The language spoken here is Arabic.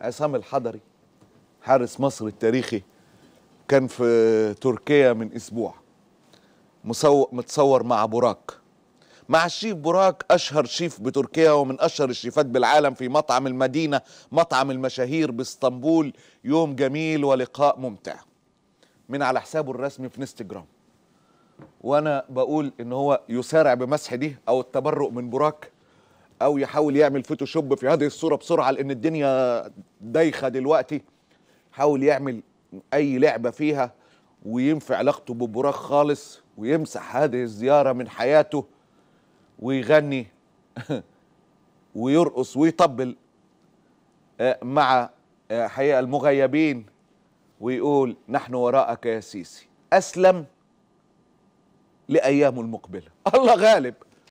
عصام الحضري حارس مصر التاريخي كان في تركيا من اسبوع مصور متصور مع براك مع الشيف براك اشهر شيف بتركيا ومن اشهر الشيفات بالعالم في مطعم المدينه مطعم المشاهير باسطنبول يوم جميل ولقاء ممتع من على حسابه الرسمي في انستجرام وانا بقول ان هو يسارع بمسح دي او التبرؤ من براك او يحاول يعمل فوتوشوب في هذه الصوره بسرعه لان الدنيا دايخه دلوقتي حاول يعمل اي لعبه فيها وينفي علاقته ببراخ خالص ويمسح هذه الزياره من حياته ويغني ويرقص ويطبل آه، مع حقيقه آه، المغيبين ويقول نحن وراءك يا سيسي اسلم لايامه المقبله الله غالب